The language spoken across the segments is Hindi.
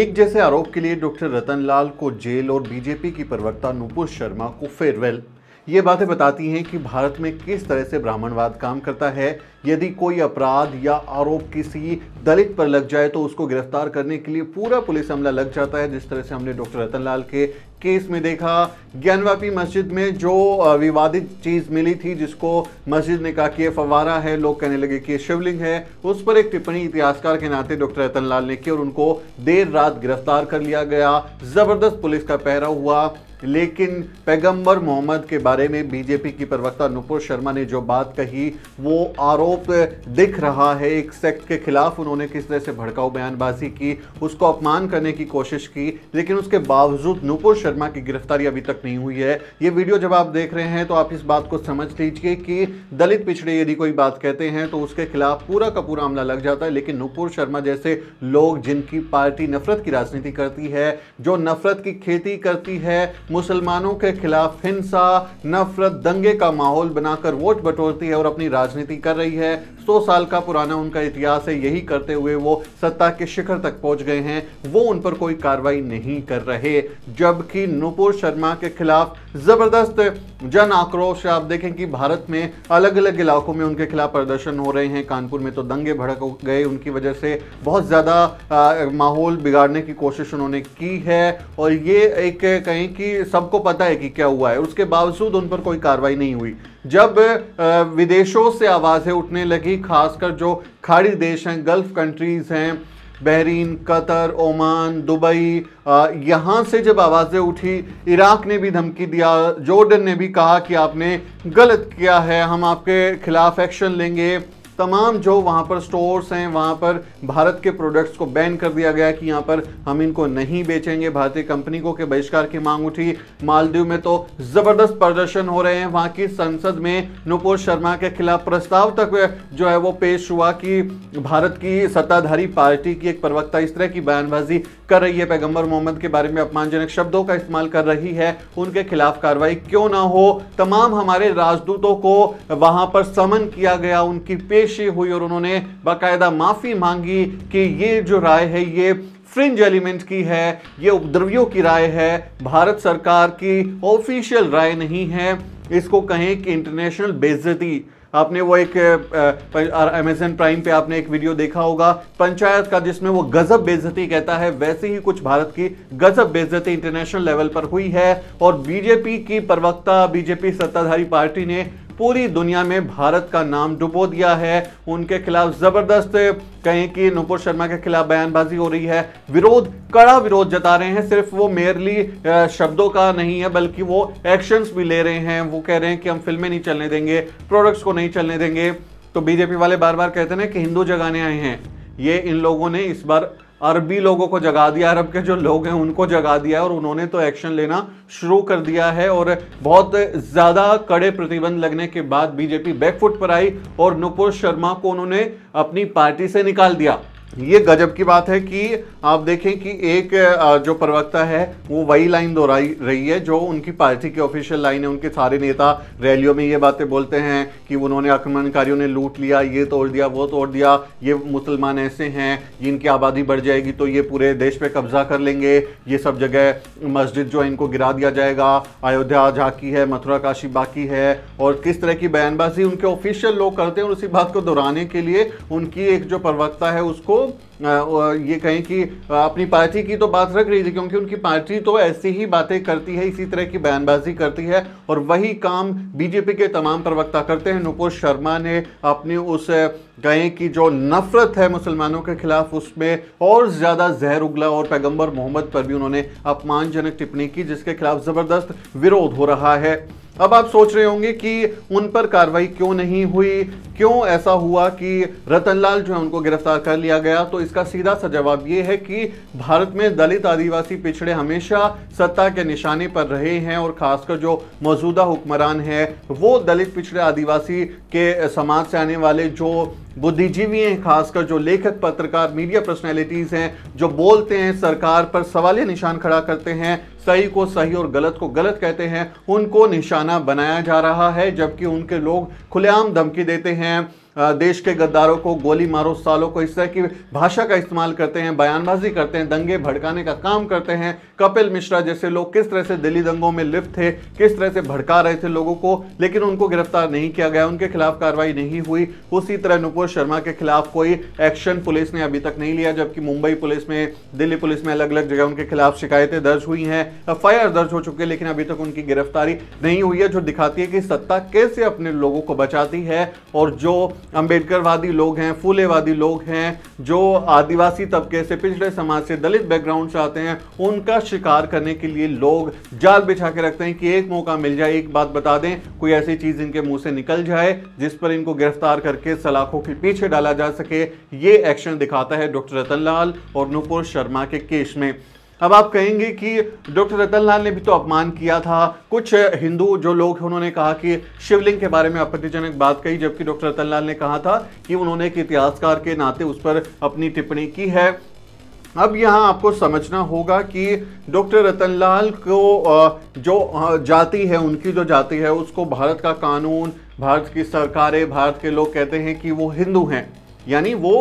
एक जैसे आरोप के लिए डॉक्टर रतनलाल को जेल और बीजेपी की प्रवक्ता नुपुर शर्मा को फेयरवेल ये बातें बताती हैं कि भारत में किस तरह से ब्राह्मणवाद काम करता है यदि कोई अपराध या आरोप किसी दलित पर लग जाए तो उसको गिरफ्तार करने के लिए पूरा पुलिस अमला लग जाता है जिस तरह से हमने डॉक्टर रतन लाल के केस में देखा ज्ञानवापी मस्जिद में जो विवादित चीज़ मिली थी जिसको मस्जिद ने कहा कि फवारा है लोग कहने लगे कि शिवलिंग है उस पर एक टिप्पणी इतिहासकार के नाते डॉक्टर रतन लाल ने की और उनको देर रात गिरफ्तार कर लिया गया ज़बरदस्त पुलिस का पहरा हुआ लेकिन पैगंबर मोहम्मद के बारे में बीजेपी की प्रवक्ता नुपुर शर्मा ने जो बात कही वो आरोप दिख रहा है एक सेक्ट के खिलाफ उन्होंने किस तरह से भड़काऊ बयानबाजी की उसको अपमान करने की कोशिश की लेकिन उसके बावजूद नुपुर शर्मा की गिरफ्तारी अभी तक नहीं हुई है ये वीडियो जब आप देख रहे हैं तो आप इस बात को समझ लीजिए कि दलित पिछड़े यदि कोई बात कहते हैं तो उसके खिलाफ पूरा का पूरा हमला लग जाता है लेकिन नुपुर शर्मा जैसे लोग जिनकी पार्टी नफरत की राजनीति करती है जो नफरत की खेती करती है मुसलमानों के खिलाफ हिंसा नफरत दंगे का माहौल बनाकर वोट बटोरती है और अपनी राजनीति कर रही है सौ साल का पुराना उनका इतिहास है यही करते हुए वो सत्ता के शिखर तक पहुंच गए हैं वो उन पर कोई कार्रवाई नहीं कर रहे जबकि नुपुर शर्मा के खिलाफ जबरदस्त जन आक्रोश आप देखें कि भारत में अलग अलग इलाकों में उनके खिलाफ प्रदर्शन हो रहे हैं कानपुर में तो दंगे भड़क गए उनकी वजह से बहुत ज़्यादा माहौल बिगाड़ने की कोशिश उन्होंने की है और ये एक कहें कि सबको पता है कि क्या हुआ है उसके बावजूद उन पर कोई कार्रवाई नहीं हुई जब विदेशों से आवाज़ें उठने लगी खासकर जो खाड़ी देश हैं गल्फ़ कंट्रीज़ हैं बहरीन कतर ओमान दुबई यहाँ से जब आवाज़ें उठी इराक ने भी धमकी दिया जॉर्डन ने भी कहा कि आपने गलत किया है हम आपके खिलाफ एक्शन लेंगे तमाम जो वहाँ पर स्टोर्स हैं वहाँ पर भारत के प्रोडक्ट्स को बैन कर दिया गया कि यहाँ पर हम इनको नहीं बेचेंगे भारतीय कंपनी को के बहिष्कार की मांग उठी मालदीव में तो ज़बरदस्त प्रदर्शन हो रहे हैं वहाँ की संसद में नुपुर शर्मा के खिलाफ प्रस्ताव तक जो है वो पेश हुआ कि भारत की सत्ताधारी पार्टी की एक प्रवक्ता इस तरह की बयानबाजी कर रही है पैगंबर मोहम्मद के बारे में अपमानजनक शब्दों का इस्तेमाल कर रही है उनके खिलाफ कार्रवाई क्यों ना हो तमाम हमारे राजदूतों को वहां पर समन किया गया उनकी पेशी हुई और उन्होंने बाकायदा माफ़ी मांगी कि ये जो राय है ये फ्रिंज एलिमेंट की है ये उपद्रवियों की राय है भारत सरकार की ऑफिशियल राय नहीं है इसको कहें कि इंटरनेशनल बेजती आपने वो एक अमेजन प्राइम पे आपने एक वीडियो देखा होगा पंचायत का जिसमें वो गजब बेजती कहता है वैसे ही कुछ भारत की गजब बेजती इंटरनेशनल लेवल पर हुई है और बीजेपी की प्रवक्ता बीजेपी सत्ताधारी पार्टी ने पूरी दुनिया में भारत का नाम डुबो दिया है उनके खिलाफ जबरदस्त कहें कि नुपुर शर्मा के खिलाफ बयानबाजी हो रही है विरोध कड़ा विरोध जता रहे हैं सिर्फ वो मेयरली शब्दों का नहीं है बल्कि वो एक्शंस भी ले रहे हैं वो कह रहे हैं कि हम फिल्में नहीं चलने देंगे प्रोडक्ट्स को नहीं चलने देंगे तो बीजेपी वाले बार बार कहते हैं कि हिंदू जगाने आए हैं ये इन लोगों ने इस बार अरबी लोगों को जगा दिया अरब के जो लोग हैं उनको जगा दिया है और उन्होंने तो एक्शन लेना शुरू कर दिया है और बहुत ज़्यादा कड़े प्रतिबंध लगने के बाद बीजेपी बैकफुट पर आई और नुपुर शर्मा को उन्होंने अपनी पार्टी से निकाल दिया ये गजब की बात है कि आप देखें कि एक जो प्रवक्ता है वो वही लाइन दोहराई रही है जो उनकी पार्टी की ऑफिशियल लाइन है उनके सारे नेता रैलियों में ये बातें बोलते हैं कि उन्होंने आक्रमणकारियों ने लूट लिया ये तोड़ दिया वो तोड़ दिया ये मुसलमान ऐसे हैं इनकी आबादी बढ़ जाएगी तो ये पूरे देश पर कब्जा कर लेंगे ये सब जगह मस्जिद जो है इनको गिरा दिया जाएगा अयोध्या झाकी है मथुरा काशी बाकी है और किस तरह की बयानबाजी उनके ऑफिशियल लोग करते हैं और उसी बात को दोहराने के लिए उनकी एक जो प्रवक्ता है उसको ये कहें कि अपनी पार्टी की तो बात रख रही थी क्योंकि उनकी पार्टी तो ऐसी ही बातें करती है इसी तरह की बयानबाजी करती है और वही काम बीजेपी के तमाम प्रवक्ता करते हैं नुपुर शर्मा ने अपनी उस कहें कि जो नफरत है मुसलमानों के खिलाफ उसमें और ज़्यादा जहर उगला और पैगंबर मोहम्मद पर भी उन्होंने अपमानजनक टिप्पणी की जिसके खिलाफ ज़बरदस्त विरोध हो रहा है अब आप सोच रहे होंगे कि उन पर कार्रवाई क्यों नहीं हुई क्यों ऐसा हुआ कि रतनलाल जो है उनको गिरफ्तार कर लिया गया तो इसका सीधा सा जवाब ये है कि भारत में दलित आदिवासी पिछड़े हमेशा सत्ता के निशाने पर रहे हैं और खासकर जो मौजूदा हुक्मरान है वो दलित पिछड़े आदिवासी के समाज से आने वाले जो बुद्धिजीवी हैं खासकर जो लेखक पत्रकार मीडिया पर्सनैलिटीज़ हैं जो बोलते हैं सरकार पर सवालिया निशान खड़ा करते हैं सही को सही और गलत को गलत कहते हैं उनको निशाना बनाया जा रहा है जबकि उनके लोग खुलेआम धमकी देते हैं देश के गद्दारों को गोली मारो सालों को इस तरह की भाषा का इस्तेमाल करते हैं बयानबाजी करते हैं दंगे भड़काने का काम करते हैं कपिल मिश्रा जैसे लोग किस तरह से दिल्ली दंगों में लिप्त थे किस तरह से भड़का रहे थे लोगों को लेकिन उनको गिरफ्तार नहीं किया गया उनके खिलाफ कार्रवाई नहीं हुई उसी तरह नुपुर शर्मा के खिलाफ कोई एक्शन पुलिस ने अभी तक नहीं लिया जबकि मुंबई पुलिस में दिल्ली पुलिस में अलग अलग जगह उनके खिलाफ शिकायतें दर्ज हुई हैं एफ दर्ज हो चुकी है लेकिन अभी तक उनकी गिरफ्तारी नहीं हुई है जो दिखाती है कि सत्ता कैसे अपने लोगों को बचाती है और जो अम्बेडकरवादी लोग हैं फूलेवादी लोग हैं जो आदिवासी तबके से पिछड़े समाज से दलित बैकग्राउंड से आते हैं उनका शिकार करने के लिए लोग जाल बिछा के रखते हैं कि एक मौका मिल जाए एक बात बता दें कोई ऐसी चीज़ इनके मुंह से निकल जाए जिस पर इनको गिरफ्तार करके सलाखों के पीछे डाला जा सके ये एक्शन दिखाता है डॉक्टर रतन लाल और नुपुर शर्मा के केस में अब आप कहेंगे कि डॉक्टर रतनलाल ने भी तो अपमान किया था कुछ हिंदू जो लोग उन्होंने कहा कि शिवलिंग के बारे में आपत्तिजनक बात कही जबकि डॉक्टर रतनलाल ने कहा था कि उन्होंने एक इतिहासकार के नाते उस पर अपनी टिप्पणी की है अब यहाँ आपको समझना होगा कि डॉक्टर रतनलाल को जो जाति है उनकी जो जाति है उसको भारत का कानून भारत की सरकारें भारत के लोग कहते हैं कि वो हिंदू हैं यानी वो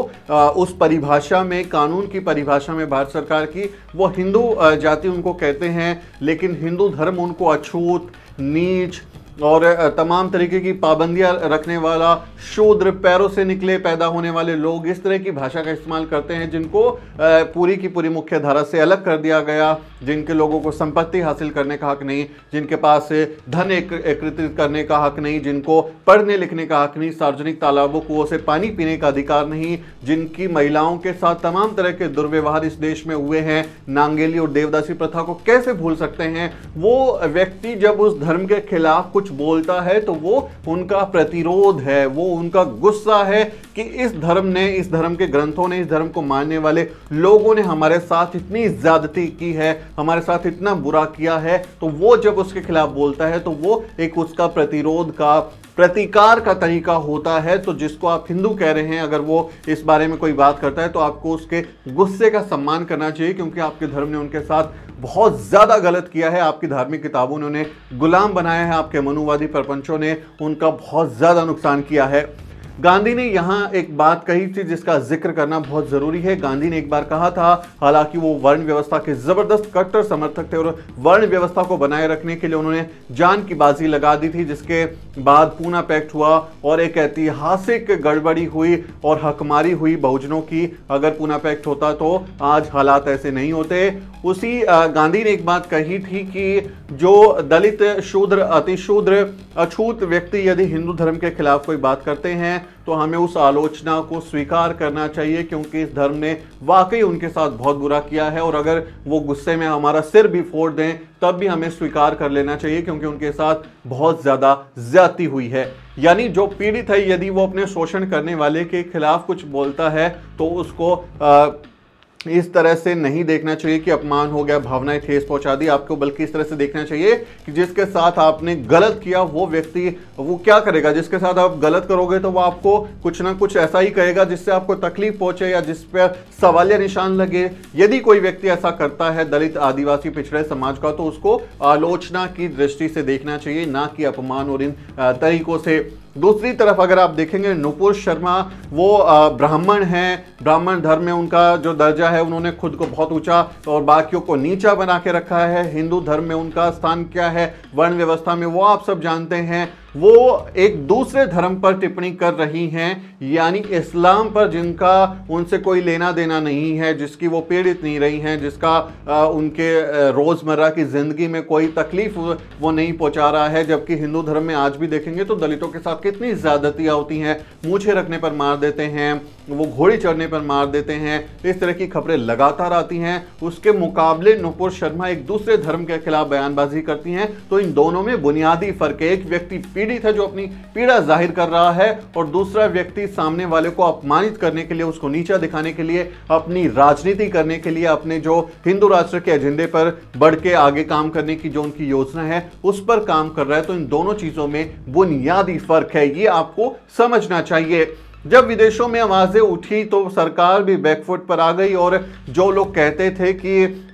उस परिभाषा में कानून की परिभाषा में भारत सरकार की वो हिंदू जाति उनको कहते हैं लेकिन हिंदू धर्म उनको अछूत नीच और तमाम तरीके की पाबंदियां रखने वाला शूद्र पैरों से निकले पैदा होने वाले लोग इस तरह की भाषा का इस्तेमाल करते हैं जिनको पूरी की पूरी मुख्य धारा से अलग कर दिया गया जिनके लोगों को संपत्ति हासिल करने का हक नहीं जिनके पास धन एकत्रित करने का हक नहीं जिनको पढ़ने लिखने का हक नहीं सार्वजनिक तालाबों कुओं से पानी पीने का अधिकार नहीं जिनकी महिलाओं के साथ तमाम तरह के दुर्व्यवहार इस देश में हुए हैं नांगेली और देवदासी प्रथा को कैसे भूल सकते हैं वो व्यक्ति जब उस धर्म के खिलाफ कुछ कुछ बोलता है तो वो उनका प्रतिरोध है वो उनका गुस्सा है कि इस धर्म ने इस धर्म के ग्रंथों ने इस धर्म को मानने वाले लोगों ने हमारे साथ इतनी ज्यादती की है हमारे साथ इतना बुरा किया है तो वो जब उसके खिलाफ बोलता है तो वो एक उसका प्रतिरोध का प्रतिकार का तरीका होता है तो जिसको आप हिंदू कह रहे हैं अगर वो इस बारे में कोई बात करता है तो आपको उसके गुस्से का सम्मान करना चाहिए क्योंकि आपके धर्म ने उनके साथ बहुत ज़्यादा गलत किया है आपकी धार्मिक किताबों ने उन्हें गुलाम बनाया है आपके मनुवादी प्रपंचों ने उनका बहुत ज़्यादा नुकसान किया है गांधी ने यहाँ एक बात कही थी जिसका जिक्र करना बहुत जरूरी है गांधी ने एक बार कहा था हालांकि वो वर्ण व्यवस्था के जबरदस्त कट्टर समर्थक थे और वर्ण व्यवस्था को बनाए रखने के लिए उन्होंने जान की बाजी लगा दी थी जिसके बाद पूना पैक्ट हुआ और एक ऐतिहासिक गड़बड़ी हुई और हकमारी हुई बहुजनों की अगर पूना पैक्ट होता तो आज हालात ऐसे नहीं होते उसी गांधी ने एक बात कही थी कि जो दलित शूद्र अतिशूद्र अछूत व्यक्ति यदि हिंदू धर्म के खिलाफ कोई बात करते हैं तो हमें उस आलोचना को स्वीकार करना चाहिए क्योंकि इस धर्म ने वाकई उनके साथ बहुत बुरा किया है और अगर वो गुस्से में हमारा सिर भी फोड़ दें तब भी हमें स्वीकार कर लेना चाहिए क्योंकि उनके साथ बहुत ज़्यादा ज्यादती हुई है यानी जो पीड़ित है यदि वो अपने शोषण करने वाले के खिलाफ कुछ बोलता है तो उसको आ, इस तरह से नहीं देखना चाहिए कि अपमान हो गया भावनाएं ठेस पहुंचा दी आपको बल्कि इस तरह से देखना चाहिए कि जिसके साथ आपने गलत किया वो व्यक्ति वो क्या करेगा जिसके साथ आप गलत करोगे तो वो आपको कुछ ना कुछ ऐसा ही कहेगा जिससे आपको तकलीफ पहुंचे या जिस पर सवालिया निशान लगे यदि कोई व्यक्ति ऐसा करता है दलित आदिवासी पिछड़े समाज का तो उसको आलोचना की दृष्टि से देखना चाहिए ना कि अपमान और इन तरीकों से दूसरी तरफ अगर आप देखेंगे नुपुर शर्मा वो ब्राह्मण हैं ब्राह्मण धर्म में उनका जो दर्जा है उन्होंने खुद को बहुत ऊंचा और बाकियों को नीचा बना के रखा है हिंदू धर्म में उनका स्थान क्या है वर्ण व्यवस्था में वो आप सब जानते हैं वो एक दूसरे धर्म पर टिप्पणी कर रही हैं यानी इस्लाम पर जिनका उनसे कोई लेना देना नहीं है जिसकी वो पीड़ित नहीं रही हैं जिसका आ, उनके रोज़मर्रा की ज़िंदगी में कोई तकलीफ वो नहीं पहुंचा रहा है जबकि हिंदू धर्म में आज भी देखेंगे तो दलितों के साथ कितनी ज़्यादतियाँ होती हैं मूछे रखने पर मार देते हैं वो घोड़ी चढ़ने पर मार देते हैं इस तरह की खबरें लगातार आती हैं उसके मुकाबले नुपुर शर्मा एक दूसरे धर्म के खिलाफ बयानबाजी करती हैं तो इन दोनों में बुनियादी फर्क है एक व्यक्ति पीड़ित है जो अपनी पीड़ा जाहिर कर रहा है और दूसरा व्यक्ति सामने वाले को अपमानित करने के लिए उसको नीचा दिखाने के लिए अपनी राजनीति करने के लिए अपने जो हिंदू राष्ट्र के एजेंडे पर बढ़ के आगे काम करने की जो उनकी योजना है उस पर काम कर रहा है तो इन दोनों चीजों में बुनियादी फर्क है ये आपको समझना चाहिए जब विदेशों में आवाज़ें उठी तो सरकार भी बैकफुट पर आ गई और जो लोग कहते थे कि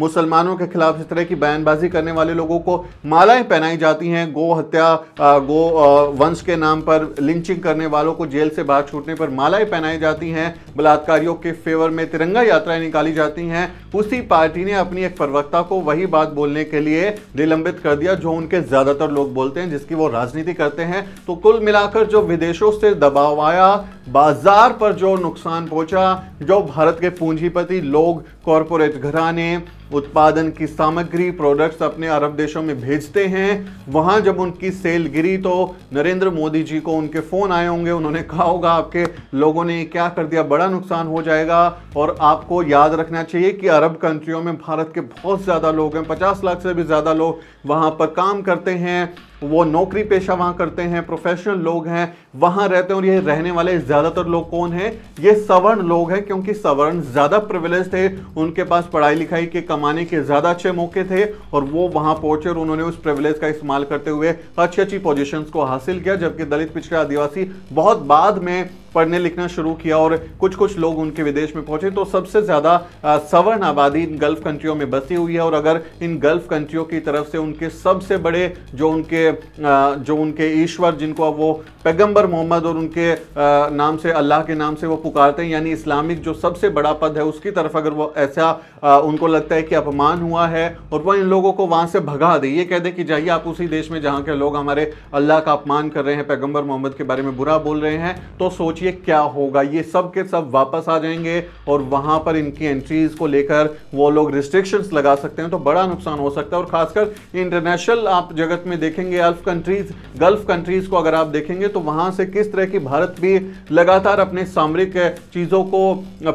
मुसलमानों के खिलाफ इस तरह की बयानबाजी करने वाले लोगों को मालाएं पहनाई जाती हैं गो हत्या आ, गो वंश के नाम पर लिंचिंग करने वालों को जेल से बाहर छूटने पर मालाएं पहनाई जाती हैं बलात्कारियों के फेवर में तिरंगा यात्राएं निकाली जाती हैं उसी पार्टी ने अपनी एक प्रवक्ता को वही बात बोलने के लिए निलंबित कर दिया जो उनके ज़्यादातर लोग बोलते हैं जिसकी वो राजनीति करते हैं तो कुल मिलाकर जो विदेशों से दबाव आया आया बाजार पर जो नुकसान पहुंचा जो भारत के पूंजीपति लोग कॉरपोरेट घराने उत्पादन की सामग्री प्रोडक्ट्स अपने अरब देशों में भेजते हैं वहां जब उनकी सेल गिरी तो नरेंद्र मोदी जी को उनके फ़ोन आए होंगे उन्होंने कहा होगा आपके लोगों ने क्या कर दिया बड़ा नुकसान हो जाएगा और आपको याद रखना चाहिए कि अरब कंट्रियों में भारत के बहुत ज़्यादा लोग हैं पचास लाख से भी ज़्यादा लोग वहां पर काम करते हैं तो वो नौकरी पेशा वहाँ करते हैं प्रोफेशनल लोग हैं वहाँ रहते हैं और ये रहने वाले ज़्यादातर लोग कौन हैं ये सवर्ण लोग हैं क्योंकि सवर्ण ज़्यादा प्रिविलेज थे उनके पास पढ़ाई लिखाई के कमाने के ज़्यादा अच्छे मौके थे और वो वहाँ पहुंचे और उन्होंने उस प्रिविलेज का इस्तेमाल करते हुए अच्छी अच्छी पोजिशन को हासिल किया जबकि दलित पिछड़ा आदिवासी बहुत बाद में पढ़ने लिखना शुरू किया और कुछ कुछ लोग उनके विदेश में पहुंचे तो सबसे ज़्यादा सवर्ण आबादी इन गल्फ़ कंट्रियों में बसी हुई है और अगर इन गल्फ़ कंट्रियों की तरफ से उनके सबसे बड़े जो उनके जो उनके ईश्वर जिनको अब वो पैगम्बर मोहम्मद और उनके नाम से अल्लाह के नाम से वो पुकारते हैं यानी इस्लामिक जो सबसे बड़ा पद है उसकी तरफ अगर वो ऐसा उनको लगता है कि अपमान हुआ है और वह इन लोगों को वहाँ से भगा दे ये कह दे कि जाइए आप उसी देश में जहाँ के लोग हमारे अल्लाह का अपमान कर रहे हैं पैगम्बर मोहम्मद के बारे में बुरा बोल रहे हैं तो सोचिए ये क्या होगा ये सब के सब वापस आ जाएंगे और वहाँ पर इनकी एंट्रीज को लेकर वो लोग रिस्ट्रिक्शंस लगा सकते हैं तो बड़ा नुकसान हो सकता है और खासकर इंटरनेशनल आप जगत में देखेंगे अल्फ कंट्रीज गल्फ कंट्रीज को अगर आप देखेंगे तो वहाँ से किस तरह की भारत भी लगातार अपने सामरिक चीज़ों को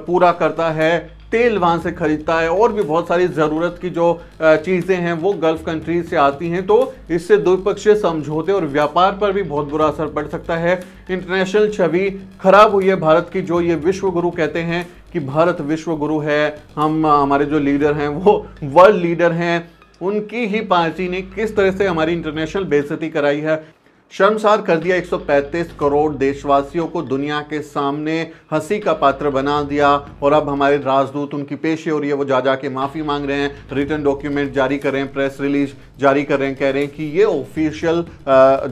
पूरा करता है तेल वहाँ से खरीदता है और भी बहुत सारी ज़रूरत की जो चीज़ें हैं वो गल्फ़ कंट्रीज से आती हैं तो इससे द्विपक्षीय समझौते और व्यापार पर भी बहुत बुरा असर पड़ सकता है इंटरनेशनल छवि खराब हुई है भारत की जो ये विश्व गुरु कहते हैं कि भारत विश्व गुरु है हम हमारे जो लीडर हैं वो वर्ल्ड लीडर हैं उनकी ही पार्टी ने किस तरह से हमारी इंटरनेशनल बेजती कराई है शर्मसार कर दिया 135 करोड़ देशवासियों को दुनिया के सामने हंसी का पात्र बना दिया और अब हमारे राजदूत उनकी पेशी हो रही है वो जा जा के माफ़ी मांग रहे हैं रिटर्न डॉक्यूमेंट जारी कर रहे हैं प्रेस रिलीज जारी कर रहे हैं कह रहे हैं कि ये ऑफिशियल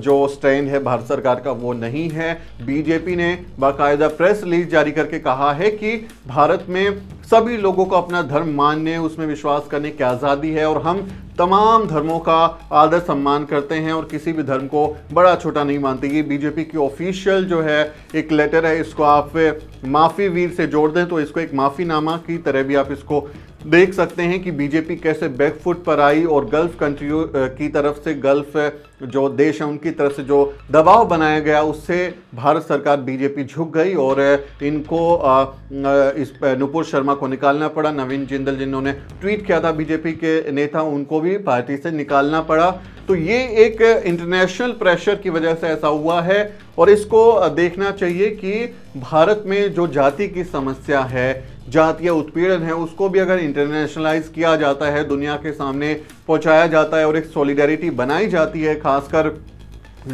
जो स्टैंड है भारत सरकार का वो नहीं है बीजेपी ने बाकायदा प्रेस रिलीज जारी करके कहा है कि भारत में सभी लोगों को अपना धर्म मानने उसमें विश्वास करने की आज़ादी है और हम तमाम धर्मों का आदर सम्मान करते हैं और किसी भी धर्म को बड़ा छोटा नहीं मानते ये बीजेपी की ऑफिशियल जो है एक लेटर है इसको आप माफ़ी वीर से जोड़ दें तो इसको एक माफ़ीनामा की तरह भी आप इसको देख सकते हैं कि बीजेपी कैसे बैकफुट पर आई और गल्फ कंट्रियों की तरफ से गल्फ जो देश है उनकी तरफ से जो दबाव बनाया गया उससे भारत सरकार बीजेपी झुक गई और इनको इस नुपुर शर्मा को निकालना पड़ा नवीन जिंदल जिन्होंने ट्वीट किया था बीजेपी के नेता उनको भी पार्टी से निकालना पड़ा तो ये एक इंटरनेशनल प्रेशर की वजह से ऐसा हुआ है और इसको देखना चाहिए कि भारत में जो जाति की समस्या है जातीय उत्पीड़न है उसको भी अगर इंटरनेशनलाइज किया जाता है दुनिया के सामने पहुंचाया जाता है और एक सॉलिडेरिटी बनाई जाती है खासकर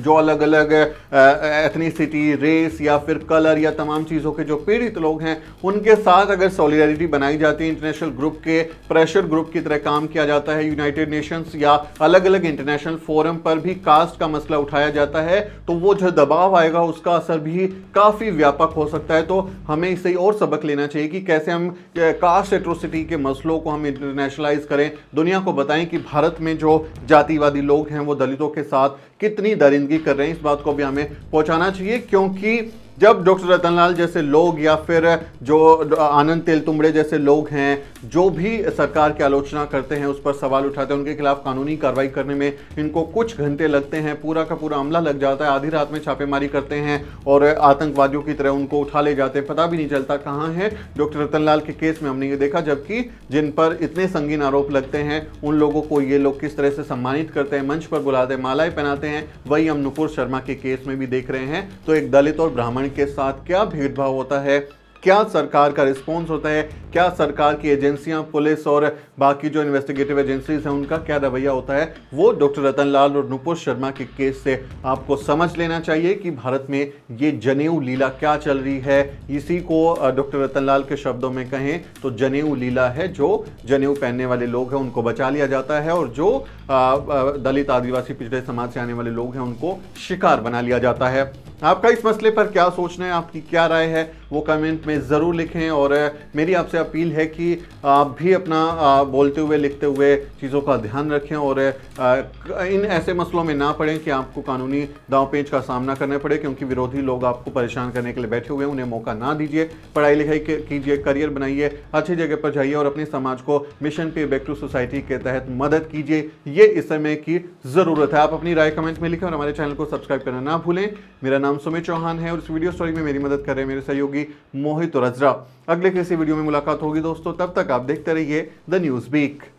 जो अलग अलग एथनीसिटी रेस या फिर कलर या तमाम चीज़ों के जो पीड़ित लोग हैं उनके साथ अगर सॉलिडारिटी बनाई जाती है इंटरनेशनल ग्रुप के प्रेशर ग्रुप की तरह काम किया जाता है यूनाइटेड नेशंस या अलग अलग इंटरनेशनल फोरम पर भी कास्ट का मसला उठाया जाता है तो वो जो दबाव आएगा उसका असर भी काफ़ी व्यापक हो सकता है तो हमें इसे और सबक लेना चाहिए कि कैसे हम कास्ट एट्रोसिटी के मसलों को हम इंटरनेशनलाइज करें दुनिया को बताएं कि भारत में जो जातिवादी लोग हैं वो दलितों के साथ कितनी दरिंद जिंदगी कर रहे हैं इस बात को भी हमें पहुंचाना चाहिए क्योंकि जब डॉक्टर रतनलाल जैसे लोग या फिर जो आनंद तेलतुंबड़े जैसे लोग हैं जो भी सरकार की आलोचना करते हैं उस पर सवाल उठाते हैं उनके खिलाफ कानूनी कार्रवाई करने में इनको कुछ घंटे लगते हैं पूरा का पूरा अमला लग जाता है आधी रात में छापेमारी करते हैं और आतंकवादियों की तरह उनको उठा ले जाते हैं पता भी नहीं चलता कहाँ है डॉक्टर रतनलाल के केस में हमने ये देखा जबकि जिन पर इतने संगीन आरोप लगते हैं उन लोगों को ये लोग किस तरह से सम्मानित करते हैं मंच पर बुलाते हैं मालाएं पहनाते हैं वही हम नुपुर शर्मा के केस में भी देख रहे हैं तो एक दलित और ब्राह्मण के साथ क्या भेदभाव होता है क्या सरकार का रिस्पॉन्स होता है क्या सरकार की एजेंसियां पुलिस और बाकी जो इन्वेस्टिगेटिव एजेंसीज हैं उनका क्या रवैया होता है वो डॉक्टर रतन लाल और नुपुर शर्मा के केस से आपको समझ लेना चाहिए कि भारत में ये जनेऊ लीला क्या चल रही है इसी को डॉक्टर रतन लाल के शब्दों में कहें तो जनेऊ लीला है जो जनेऊ पहनने वाले लोग हैं उनको बचा लिया जाता है और जो दलित आदिवासी पिछड़े समाज से आने वाले लोग हैं उनको शिकार बना लिया जाता है आपका इस मसले पर क्या सोचना है आपकी क्या राय है वो कमेंट में ज़रूर लिखें और मेरी आपसे अपील है कि आप भी अपना बोलते हुए लिखते हुए चीज़ों का ध्यान रखें और इन ऐसे मसलों में ना पड़ें कि आपको कानूनी दाव पेंच का सामना करना पड़े क्योंकि विरोधी लोग आपको परेशान करने के लिए बैठे हुए हैं उन्हें मौका ना दीजिए पढ़ाई लिखाई कीजिए करियर बनाइए अच्छी जगह पर जाइए और अपने समाज को मिशन पे बैक टू सोसाइटी के तहत मदद कीजिए ये इस समय की ज़रूरत है आप अपनी राय कमेंट में लिखें और हमारे चैनल को सब्सक्राइब करना ना भूलें मेरा नाम सुमित चौहान है और इस वीडियो स्टोरी में मेरी मदद कर रहे हैं मेरे सहयोगी होगी मोहित और अजरा अगले किसी वीडियो में मुलाकात होगी दोस्तों तब तक आप देखते रहिए द न्यूज़ वीक